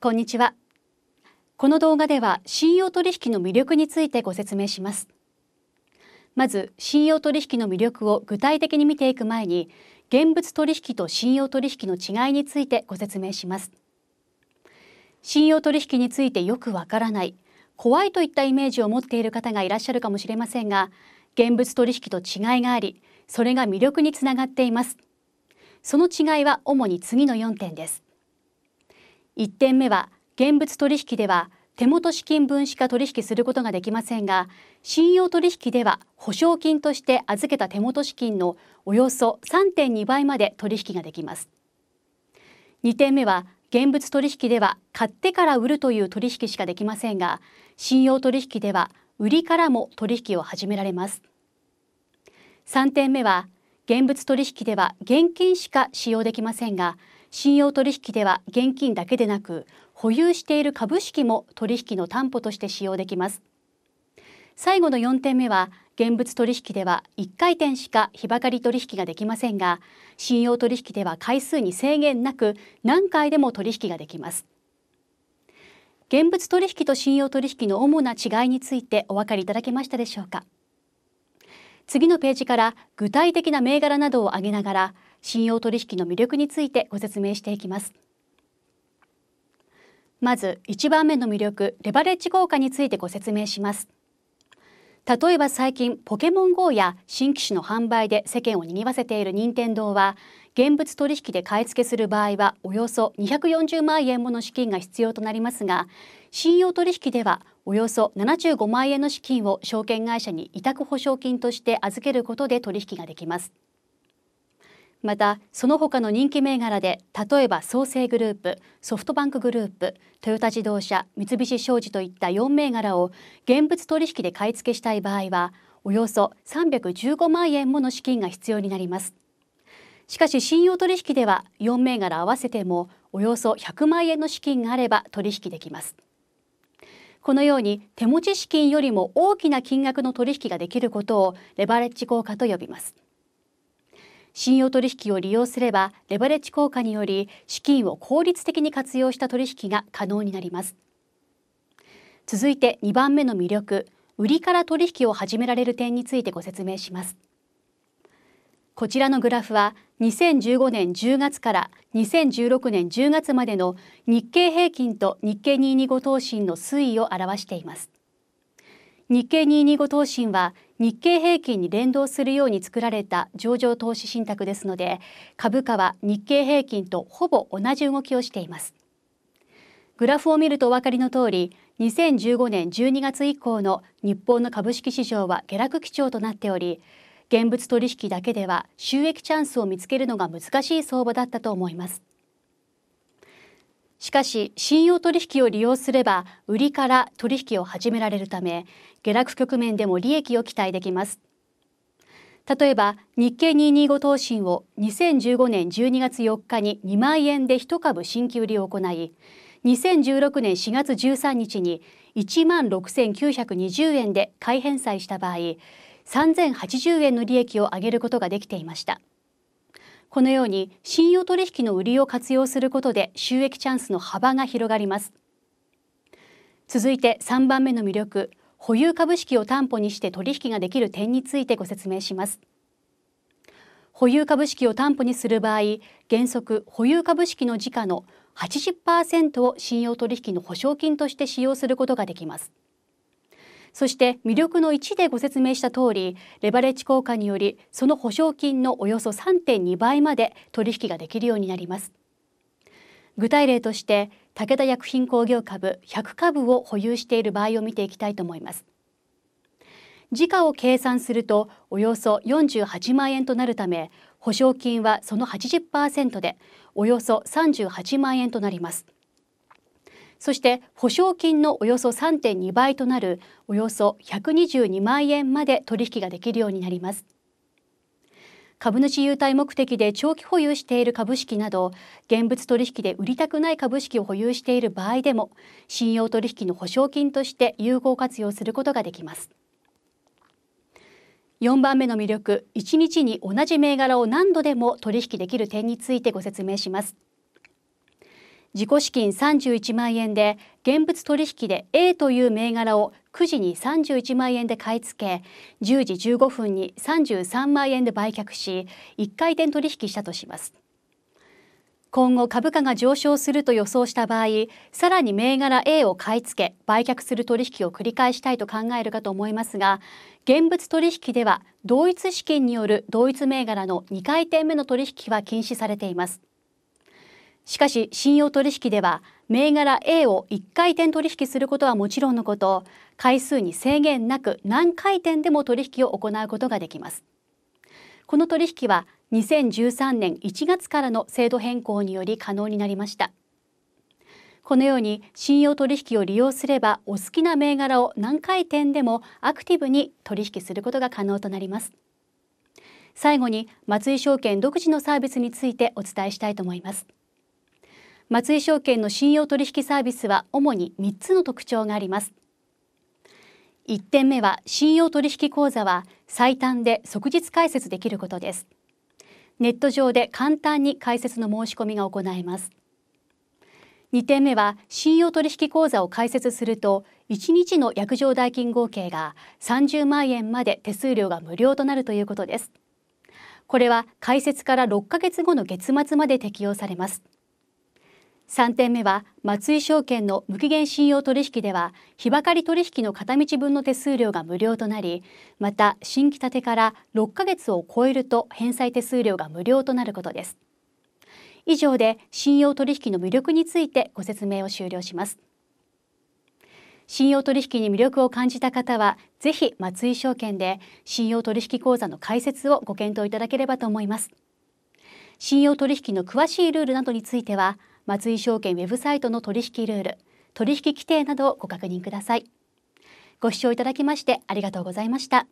こんにちはこの動画では信用取引の魅力についてご説明しますまず信用取引の魅力を具体的に見ていく前に現物取引と信用取引の違いについてご説明します信用取引についてよくわからない怖いといったイメージを持っている方がいらっしゃるかもしれませんが現物取引と違いがありそれが魅力につながっていますその違いは主に次の4点です1点目は現物取引では手元資金分しか取引することができませんが信用取引では保証金として預けた手元資金のおよそ3.2倍まで取引ができます2点目は現物取引では買ってから売るという取引しかできませんが信用取引では売りからも取引を始められます3点目は現物取引では現金しか使用できませんが信用取引では現金だけでなく保有している株式も取引の担保として使用できます最後の4点目は現物取引では1回転しか日ばかり取引ができませんが信用取引では回数に制限なく何回でも取引ができます現物取引と信用取引の主な違いについてお分かりいただけましたでしょうか次のページから具体的な銘柄などを挙げながら信用取引の魅力についてご説明していきますまず1番目の魅力レバレッジ効果についてご説明します例えば最近ポケモン GO や新機種の販売で世間を賑わせている任天堂は現物取引で買い付けする場合はおよそ240万円もの資金が必要となりますが信用取引ではおよそ75万円の資金を証券会社に委託保証金として預けることで取引ができます。またその他の人気銘柄で例えば創生グループソフトバンクグループトヨタ自動車三菱商事といった4銘柄を現物取引で買い付けしたい場合はおよそ315万円もの資金が必要になりますしかし信用取引では4銘柄合わせてもおよそ100万円の資金があれば取引できますこのように手持ち資金よりも大きな金額の取引ができることをレバレッジ効果と呼びます信用取引を利用すればレバレッジ効果により資金を効率的に活用した取引が可能になります続いて2番目の魅力売りから取引を始められる点についてご説明しますこちらのグラフは2015年10月から2016年10月までの日経平均と日経225投信の推移を表しています日経225投信は日経平均に連動するように作られた上場投資信託ですので株価は日経平均とほぼ同じ動きをしていますグラフを見るとお分かりの通り2015年12月以降の日本の株式市場は下落基調となっており現物取引だけでは収益チャンスを見つけるのが難しい相場だったと思いますしかし信用取引を利用すれば売りから取引を始められるため下落局面でも利益を期待できます例えば日経225投信を2015年12月4日に2万円で1株新規売りを行い2016年4月13日に1万6920円で改返済した場合3080円の利益を上げることができていました。このように信用取引の売りを活用することで収益チャンスの幅が広がります続いて3番目の魅力保有株式を担保にして取引ができる点についてご説明します保有株式を担保にする場合原則保有株式の時価の80%を信用取引の保証金として使用することができますそして魅力の1でご説明した通りレバレッジ効果によりその保証金のおよそ3.2倍まで取引ができるようになります具体例として武田薬品工業株100株を保有している場合を見ていきたいと思います時価を計算するとおよそ48万円となるため保証金はその80%でおよそ38万円となりますそして保証金のおよそ3.2倍となるおよそ122万円まで取引ができるようになります。株主優待目的で長期保有している株式など現物取引で売りたくない株式を保有している場合でも信用取引の保証金として有効活用することができます。4番目の魅力1日に同じ銘柄を何度でも取引できる点についてご説明します。自己資金31万円で現物取引で A という銘柄を9時に31万円で買い付け10時15分に33万円で売却し1回転取引したとします今後株価が上昇すると予想した場合さらに銘柄 A を買い付け売却する取引を繰り返したいと考えるかと思いますが現物取引では同一資金による同一銘柄の2回転目の取引は禁止されていますしかし信用取引では銘柄 A を1回転取引することはもちろんのこと回数に制限なく何回転でも取引を行うことができますこの取引は2013年1月からの制度変更により可能になりましたこのように信用取引を利用すればお好きな銘柄を何回転でもアクティブに取引することが可能となります最後に松井証券独自のサービスについてお伝えしたいと思います松井証券の信用取引サービスは主に3つの特徴があります1点目は信用取引口座は最短で即日開設できることですネット上で簡単に開設の申し込みが行えます2点目は信用取引口座を開設すると1日の約定代金合計が30万円まで手数料が無料となるということですこれは開設から6ヶ月後の月末まで適用されます3点目は松井証券の無期限信用取引では日ばかり取引の片道分の手数料が無料となりまた新規建てから6ヶ月を超えると返済手数料が無料となることです以上で信用取引の魅力についてご説明を終了します信用取引に魅力を感じた方はぜひ松井証券で信用取引講座の開設をご検討いただければと思います信用取引の詳しいルールなどについては松井証券ウェブサイトの取引ルール、取引規定などをご確認ください。ご視聴いただきましてありがとうございました。